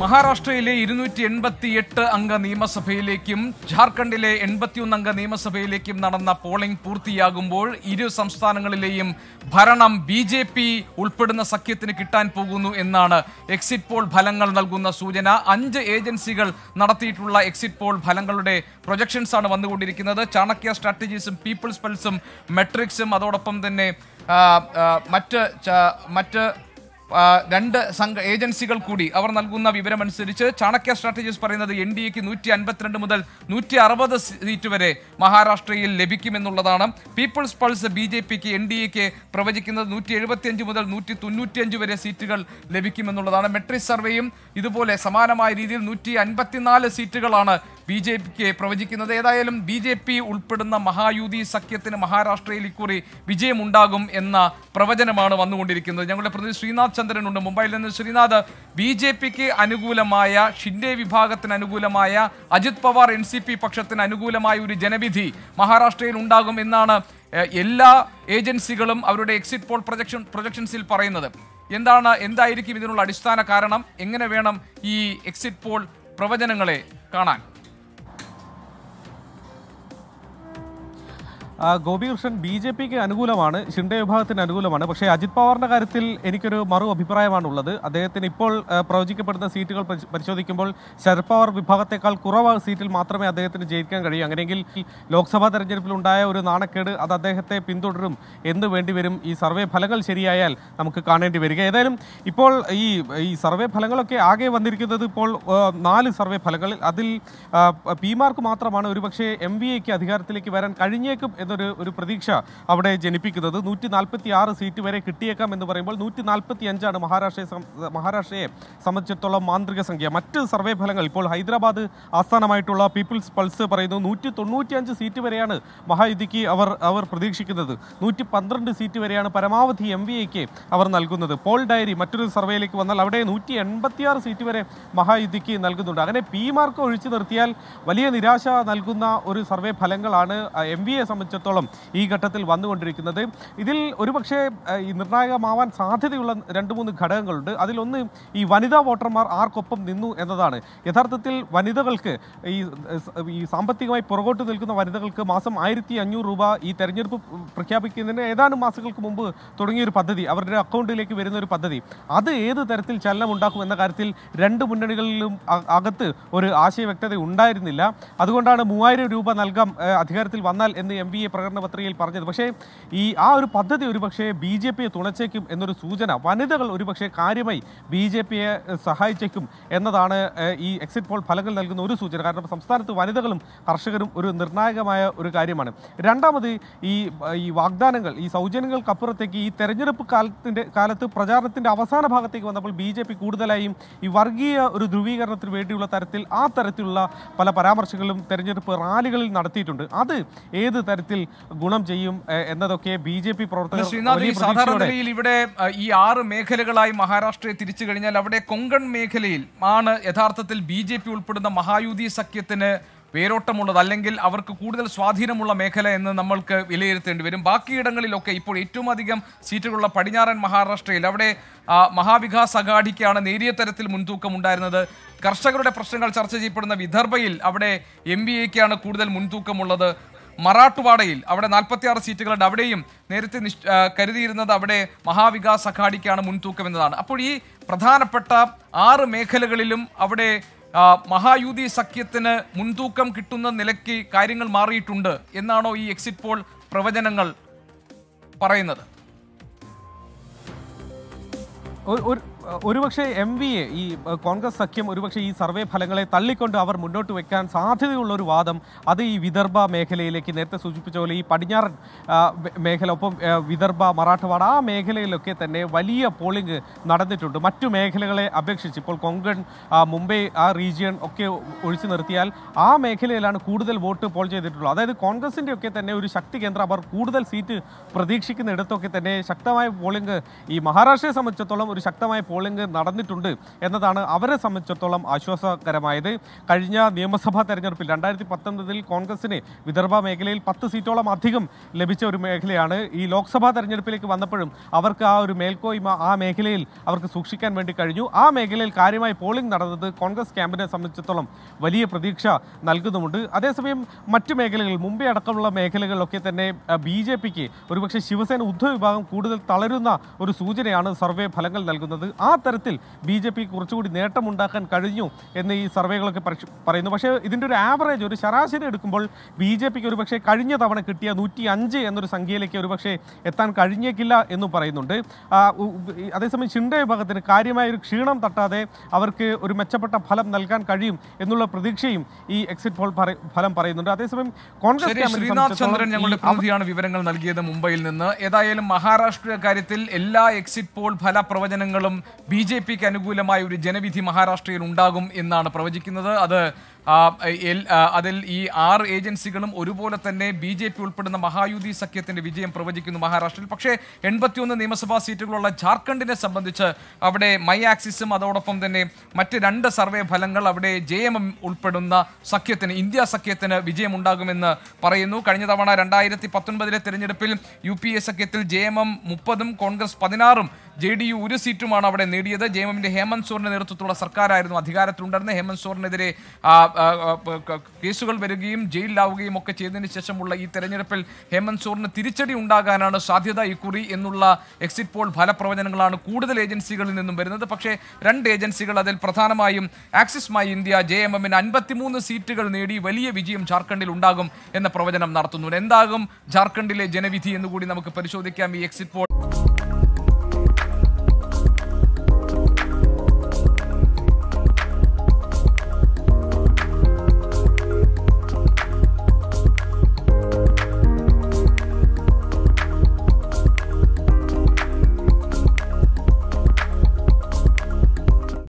മഹാരാഷ്ട്രയിലെ ഇരുന്നൂറ്റി എൺപത്തി എട്ട് അംഗ നിയമസഭയിലേക്കും ജാർഖണ്ഡിലെ എൺപത്തിയൊന്ന് അംഗ നിയമസഭയിലേക്കും നടന്ന പോളിംഗ് പൂർത്തിയാകുമ്പോൾ ഇരു സംസ്ഥാനങ്ങളിലെയും ഭരണം ബി ജെ പി ഉൾപ്പെടുന്ന സഖ്യത്തിന് കിട്ടാൻ പോകുന്നു എന്നാണ് എക്സിറ്റ് പോൾ ഫലങ്ങൾ നൽകുന്ന സൂചന അഞ്ച് ഏജൻസികൾ നടത്തിയിട്ടുള്ള എക്സിറ്റ് പോൾ ഫലങ്ങളുടെ പ്രൊജക്ഷൻസ് ആണ് വന്നുകൊണ്ടിരിക്കുന്നത് ചാണക്യ സ്ട്രാറ്റജീസും പീപ്പിൾസ് പൾസും മെട്രിക്സും അതോടൊപ്പം തന്നെ മറ്റ് മറ്റ് രണ്ട് സംഘ ഏജൻസികൾ കൂടി അവർ നൽകുന്ന വിവരമനുസരിച്ച് ചാണക്യ സ്ട്രാറ്റജീസ് പറയുന്നത് എൻ ഡി എക്ക് നൂറ്റി അൻപത്തിരണ്ട് മുതൽ നൂറ്റി അറുപത് സീറ്റ് വരെ മഹാരാഷ്ട്രയിൽ ലഭിക്കുമെന്നുള്ളതാണ് പീപ്പിൾസ് പൾസ് ബി ജെ പിക്ക് എൻ ഡി എക്ക് പ്രവചിക്കുന്നത് നൂറ്റി അഞ്ച് മുതൽ നൂറ്റി അഞ്ച് വരെ സീറ്റുകൾ ലഭിക്കുമെന്നുള്ളതാണ് മെട്രിക് സർവേയും ഇതുപോലെ സമാനമായ രീതിയിൽ നൂറ്റി അൻപത്തിനാല് സീറ്റുകളാണ് ബി ജെ പിക്ക് പ്രവചിക്കുന്നത് ഏതായാലും ബി ജെ പി ഉൾപ്പെടുന്ന മഹായുതി സഖ്യത്തിന് മഹാരാഷ്ട്രയിൽ ഇക്കുറി വിജയമുണ്ടാകും എന്ന പ്രവചനമാണ് വന്നുകൊണ്ടിരിക്കുന്നത് ഞങ്ങളുടെ പ്രതിനിധി ശ്രീനാഥ് ചന്ദ്രൻ ഉണ്ട് മുംബൈയിൽ നിന്ന് ശ്രീനാഥ് ബി ജെ പിക്ക് അനുകൂലമായ ഷിൻഡെ വിഭാഗത്തിന് അനുകൂലമായ Ajit Pawar N C P പക്ഷത്തിന് അനുകൂലമായ ഒരു ജനവിധി മഹാരാഷ്ട്രയിൽ ഉണ്ടാകും എന്നാണ് എല്ലാ ഏജൻസികളും അവരുടെ എക്സിറ്റ് പോൾ പ്രൊജക്ഷൻ പ്രൊജക്ഷൻസിൽ പറയുന്നത് എന്താണ് എന്തായിരിക്കും ഇതിനുള്ള അടിസ്ഥാന കാരണം എങ്ങനെ വേണം ഈ എക്സിറ്റ് പോൾ പ്രവചനങ്ങളെ കാണാൻ ഗോപികൃഷ്ണൻ ബി ജെ പിക്ക് അനുകൂലമാണ് ഷിൻഡെ വിഭാഗത്തിന് അനുകൂലമാണ് പക്ഷേ അജിത് പവാറിന്റെ കാര്യത്തിൽ എനിക്കൊരു മറു അഭിപ്രായമാണ് ഉള്ളത് അദ്ദേഹത്തിന് ഇപ്പോൾ പ്രവചിക്കപ്പെടുന്ന സീറ്റുകൾ പരിശോധിക്കുമ്പോൾ ശരത് പവാർ വിഭാഗത്തെക്കാൾ കുറവ് സീറ്റിൽ മാത്രമേ അദ്ദേഹത്തിന് ജയിക്കാൻ കഴിയൂ അങ്ങനെയെങ്കിൽ ലോക്സഭാ തെരഞ്ഞെടുപ്പിൽ ഉണ്ടായ ഒരു നാണക്കേട് അത് അദ്ദേഹത്തെ പിന്തുടരും എന്ന് വേണ്ടിവരും ഈ സർവേ ഫലങ്ങൾ ശരിയായാൽ നമുക്ക് കാണേണ്ടി വരിക ഏതായാലും ഇപ്പോൾ ഈ ഈ സർവേ ഫലങ്ങളൊക്കെ ആകെ വന്നിരിക്കുന്നത് ഇപ്പോൾ നാല് സർവേ ഫലങ്ങളിൽ അതിൽ പി മാർക്ക് മാത്രമാണ് ഒരുപക്ഷെ എം വി എക്ക് അധികാരത്തിലേക്ക് വരാൻ കഴിഞ്ഞേക്കും എന്നൊരു ഒരു പ്രതീക്ഷ അവിടെ ജനിപ്പിക്കുന്നത് നൂറ്റി നാൽപ്പത്തി ആറ് സീറ്റ് വരെ കിട്ടിയേക്കാം എന്ന് പറയുമ്പോൾ നൂറ്റി നാൽപ്പത്തി അഞ്ചാണ് മഹാരാഷ്ട്രയെ മഹാരാഷ്ട്രയെ സംബന്ധിച്ചിടത്തോളം മാന്ത്രിക സംഖ്യ മറ്റ് സർവേ ഫലങ്ങൾ ഇപ്പോൾ ഹൈദരാബാദ് ആസ്ഥാനമായിട്ടുള്ള പീപ്പിൾസ് പൾസ് പറയുന്നു നൂറ്റി അഞ്ച് സീറ്റ് വരെയാണ് മഹായുതിക്ക് അവർ അവർ പ്രതീക്ഷിക്കുന്നത് നൂറ്റി പന്ത്രണ്ട് സീറ്റ് വരെയാണ് പരമാവധി എം വി എക്ക് അവർ നൽകുന്നത് പോൾ ഡയറി മറ്റൊരു സർവേയിലേക്ക് വന്നാൽ അവിടെ നൂറ്റി എൺപത്തിയാറ് സീറ്റ് വരെ മഹായുതിക്ക് നൽകുന്നുണ്ട് അങ്ങനെ പി മാർക്ക് ഒഴിച്ചു നിർത്തിയാൽ വലിയ നിരാശ നൽകുന്ന ഒരു സർവേ ഫലങ്ങളാണ് എം വി എ സംബന്ധിച്ച് ലക്ഷത്തോളം ഈ ഘട്ടത്തിൽ വന്നുകൊണ്ടിരിക്കുന്നത് ഇതിൽ ഒരുപക്ഷെ ഈ നിർണായകമാവാൻ സാധ്യതയുള്ള രണ്ട് മൂന്ന് ഘടകങ്ങളുണ്ട് അതിലൊന്ന് ഈ വനിതാ വോട്ടർമാർ ആർക്കൊപ്പം നിന്നു എന്നതാണ് യഥാർത്ഥത്തിൽ വനിതകൾക്ക് ഈ ഈ സാമ്പത്തികമായി പുറകോട്ട് നിൽക്കുന്ന വനിതകൾക്ക് മാസം ആയിരത്തി അഞ്ഞൂറ് രൂപ ഈ തെരഞ്ഞെടുപ്പ് പ്രഖ്യാപിക്കുന്നതിന് ഏതാനും മാസങ്ങൾക്ക് മുമ്പ് തുടങ്ങിയൊരു പദ്ധതി അവരുടെ അക്കൗണ്ടിലേക്ക് വരുന്ന ഒരു പദ്ധതി അത് ഏത് തരത്തിൽ ഉണ്ടാക്കും എന്ന കാര്യത്തിൽ രണ്ട് മുന്നണികളിലും അകത്ത് ഒരു ആശയവ്യക്തത ഉണ്ടായിരുന്നില്ല അതുകൊണ്ടാണ് മൂവായിരം രൂപ നൽകാം അധികാരത്തിൽ വന്നാൽ എന്ന് എം വി ഈ പ്രകടന പത്രികയിൽ പറഞ്ഞത് പക്ഷേ ഈ ആ ഒരു പദ്ധതി ഒരുപക്ഷെ ബി ജെ പിയെ തുണച്ചേക്കും എന്നൊരു സൂചന വനിതകൾ ഒരുപക്ഷെ കാര്യമായി ബി ജെ പിയെ സഹായിച്ചേക്കും എന്നതാണ് ഈ എക്സിറ്റ് പോൾ ഫലങ്ങൾ നൽകുന്ന ഒരു സൂചന കാരണം സംസ്ഥാനത്ത് വനിതകളും കർഷകരും ഒരു നിർണായകമായ ഒരു കാര്യമാണ് രണ്ടാമത് ഈ ഈ വാഗ്ദാനങ്ങൾ ഈ സൗജന്യങ്ങൾക്കപ്പുറത്തേക്ക് ഈ തെരഞ്ഞെടുപ്പ് കാലത്തിൻ്റെ കാലത്ത് പ്രചാരണത്തിൻ്റെ അവസാന ഭാഗത്തേക്ക് വന്നപ്പോൾ ബി ജെ പി കൂടുതലായും ഈ വർഗീയ ഒരു ധ്രുവീകരണത്തിന് വേണ്ടിയുള്ള തരത്തിൽ ആ തരത്തിലുള്ള പല പരാമർശങ്ങളും തെരഞ്ഞെടുപ്പ് റാലികളിൽ നടത്തിയിട്ടുണ്ട് അത് ഏത് തരത്തിൽ തരത്തിൽ ഗുണം ചെയ്യും എന്നതൊക്കെ ബി ജെ പി പ്രവർത്തകർ സാധാരണ നിലയിൽ ഇവിടെ ഈ ആറ് മേഖലകളായി മഹാരാഷ്ട്രയെ തിരിച്ചു കഴിഞ്ഞാൽ അവിടെ കൊങ്കൺ മേഖലയിൽ ആണ് യഥാർത്ഥത്തിൽ ബി ജെ പി ഉൾപ്പെടുന്ന മഹായുതി സഖ്യത്തിന് വേരോട്ടമുള്ളത് അല്ലെങ്കിൽ അവർക്ക് കൂടുതൽ സ്വാധീനമുള്ള മേഖല എന്ന് നമ്മൾക്ക് വിലയിരുത്തേണ്ടി വരും ബാക്കിയിടങ്ങളിലൊക്കെ ഇപ്പോൾ ഏറ്റവും അധികം സീറ്റുകളുള്ള പടിഞ്ഞാറൻ മഹാരാഷ്ട്രയിൽ അവിടെ മഹാവികാസ് അഘാഡിക്കാണ് നേരിയ തരത്തിൽ മുൻതൂക്കം ഉണ്ടായിരുന്നത് കർഷകരുടെ പ്രശ്നങ്ങൾ ചർച്ച ചെയ്യപ്പെടുന്ന വിദർഭയിൽ അവിടെ എം ബി എക്കാണ് കൂടുതൽ മുൻതൂക്കമുള്ളത് മറാട്ടുവാടയിൽ അവിടെ നാൽപ്പത്തിയാറ് സീറ്റുകളുണ്ട് അവിടെയും നേരത്തെ നിഷ് കരുതിയിരുന്നത് അവിടെ മഹാവികാസ് അഘാഡിക്കാണ് മുൻതൂക്കം എന്നതാണ് അപ്പോൾ ഈ പ്രധാനപ്പെട്ട ആറ് മേഖലകളിലും അവിടെ മഹായൂതി സഖ്യത്തിന് മുൻതൂക്കം കിട്ടുന്ന നിലയ്ക്ക് കാര്യങ്ങൾ മാറിയിട്ടുണ്ട് എന്നാണോ ഈ എക്സിറ്റ് പോൾ പ്രവചനങ്ങൾ പറയുന്നത് ഒരുപക്ഷെ എം വി എ ഈ കോൺഗ്രസ് സഖ്യം ഒരുപക്ഷെ ഈ സർവേ ഫലങ്ങളെ തള്ളിക്കൊണ്ട് അവർ മുന്നോട്ട് വെക്കാൻ സാധ്യതയുള്ള ഒരു വാദം അത് ഈ വിദർഭ മേഖലയിലേക്ക് നേരത്തെ സൂചിപ്പിച്ച പോലെ ഈ പടിഞ്ഞാറൻ മേഖല ഒപ്പം വിദർഭ മറാഠവാഡ ആ മേഖലയിലൊക്കെ തന്നെ വലിയ പോളിംഗ് നടന്നിട്ടുണ്ട് മറ്റു മേഖലകളെ അപേക്ഷിച്ച് ഇപ്പോൾ കൊങ്കൺ മുംബൈ ആ റീജിയൺ ഒക്കെ ഒഴിച്ചു നിർത്തിയാൽ ആ മേഖലയിലാണ് കൂടുതൽ വോട്ട് പോൾ ചെയ്തിട്ടുള്ളത് അതായത് കോൺഗ്രസിൻ്റെ ഒക്കെ തന്നെ ഒരു ശക്തി കേന്ദ്രം അവർ കൂടുതൽ സീറ്റ് പ്രതീക്ഷിക്കുന്നിടത്തൊക്കെ തന്നെ ശക്തമായ പോളിംഗ് ഈ മഹാരാഷ്ട്രയെ സംബന്ധിച്ചിടത്തോളം ഒരു ശക്തമായ പോളിംഗ് പോളിംഗ് നടന്നിട്ടുണ്ട് എന്നതാണ് അവരെ സംബന്ധിച്ചിടത്തോളം ആശ്വാസകരമായത് കഴിഞ്ഞ നിയമസഭാ തെരഞ്ഞെടുപ്പിൽ രണ്ടായിരത്തി പത്തൊൻപതിൽ കോൺഗ്രസിന് വിദർഭ മേഖലയിൽ പത്ത് സീറ്റോളം അധികം ലഭിച്ച ഒരു മേഖലയാണ് ഈ ലോക്സഭാ തെരഞ്ഞെടുപ്പിലേക്ക് വന്നപ്പോഴും അവർക്ക് ആ ഒരു മേൽക്കോയ്മ ആ മേഖലയിൽ അവർക്ക് സൂക്ഷിക്കാൻ വേണ്ടി കഴിഞ്ഞു ആ മേഖലയിൽ കാര്യമായി പോളിംഗ് നടന്നത് കോൺഗ്രസ് ക്യാമ്പിനെ സംബന്ധിച്ചിടത്തോളം വലിയ പ്രതീക്ഷ നൽകുന്നുമുണ്ട് അതേസമയം മറ്റ് മേഖലകൾ മുംബൈ അടക്കമുള്ള മേഖലകളിലൊക്കെ തന്നെ ബി ജെ പിക്ക് ഒരുപക്ഷെ ശിവസേന ഉദ്ധവ വിഭാഗം കൂടുതൽ തളരുന്ന ഒരു സൂചനയാണ് സർവേ ഫലങ്ങൾ നൽകുന്നത് ആ ആ തരത്തിൽ ബി ജെ പി കുറച്ചുകൂടി നേട്ടമുണ്ടാക്കാൻ കഴിഞ്ഞു എന്ന് ഈ സർവേകളൊക്കെ പറയുന്നു പക്ഷേ ഇതിൻ്റെ ഒരു ആവറേജ് ഒരു ശരാശരി എടുക്കുമ്പോൾ ബി ജെ പിക്ക് ഒരു പക്ഷേ കഴിഞ്ഞ തവണ കിട്ടിയ നൂറ്റി അഞ്ച് എന്നൊരു സംഖ്യയിലേക്ക് ഒരു പക്ഷേ എത്താൻ കഴിഞ്ഞേക്കില്ല എന്ന് പറയുന്നുണ്ട് അതേസമയം ഷിൻഡെ വിഭാഗത്തിന് കാര്യമായ ഒരു ക്ഷീണം തട്ടാതെ അവർക്ക് ഒരു മെച്ചപ്പെട്ട ഫലം നൽകാൻ കഴിയും എന്നുള്ള പ്രതീക്ഷയും ഈ എക്സിറ്റ് പോൾ ഫലം പറയുന്നുണ്ട് അതേസമയം കോൺഗ്രസ് ശ്രീനാഥ് ചന്ദ്രൻ ഞങ്ങളുടെ പ്രതിയാണ് വിവരങ്ങൾ നൽകിയത് മുംബൈയിൽ നിന്ന് ഏതായാലും മഹാരാഷ്ട്ര കാര്യത്തിൽ എല്ലാ എക്സിറ്റ് പോൾ ഫല പ്രവചനങ്ങളും ബി ജെ പിക്ക് അനുകൂലമായ ഒരു ജനവിധി മഹാരാഷ്ട്രയിൽ ഉണ്ടാകും എന്നാണ് പ്രവചിക്കുന്നത് അത് അതിൽ ഈ ആറ് ഏജൻസികളും ഒരുപോലെ തന്നെ ബി ജെ പി ഉൾപ്പെടുന്ന മഹായുതി സഖ്യത്തിന്റെ വിജയം പ്രവചിക്കുന്നു മഹാരാഷ്ട്രയിൽ പക്ഷേ എൺപത്തിയൊന്ന് നിയമസഭാ സീറ്റുകളുള്ള ജാർഖണ്ഡിനെ സംബന്ധിച്ച് അവിടെ മൈ ആക്സിസും അതോടൊപ്പം തന്നെ മറ്റ് രണ്ട് സർവേ ഫലങ്ങൾ അവിടെ ജെ എം എം ഉൾപ്പെടുന്ന സഖ്യത്തിന് ഇന്ത്യ സഖ്യത്തിന് വിജയമുണ്ടാകുമെന്ന് പറയുന്നു കഴിഞ്ഞ തവണ രണ്ടായിരത്തി പത്തൊൻപതിലെ തെരഞ്ഞെടുപ്പിൽ യു പി എ സഖ്യത്തിൽ ജെ എം എം മുപ്പതും കോൺഗ്രസ് പതിനാറും ജെ ഡി യു ഒരു സീറ്റുമാണ് അവിടെ നേടിയത് ജെ എമ്മിന്റെ ഹേമന്ത് സോറിന്റെ നേതൃത്വത്തിലുള്ള സർക്കാരായിരുന്നു അധികാരത്തിലുണ്ടായിരുന്നത് ഹേമന്ത് സോറിനെതിരെ കേസുകൾ വരികയും ജയിലിലാവുകയും ഒക്കെ ചെയ്തതിന് ശേഷമുള്ള ഈ തെരഞ്ഞെടുപ്പിൽ ഹേമന്ത് സോറിന് തിരിച്ചടി ഉണ്ടാകാനാണ് സാധ്യത ഇക്കുറി എന്നുള്ള എക്സിറ്റ് പോൾ ഫലപ്രവചനങ്ങളാണ് കൂടുതൽ ഏജൻസികളിൽ നിന്നും വരുന്നത് പക്ഷേ രണ്ട് ഏജൻസികൾ അതിൽ പ്രധാനമായും Axis My India J M എമ്മിന് അൻപത്തിമൂന്ന് സീറ്റുകൾ നേടി വലിയ വിജയം ജാർഖണ്ഡിൽ ഉണ്ടാകും എന്ന പ്രവചനം നടത്തുന്നു എന്താകും ജാർഖണ്ഡിലെ ജനവിധി എന്നുകൂടി നമുക്ക് പരിശോധിക്കാം ഈ എക്സിറ്റ് പോൾ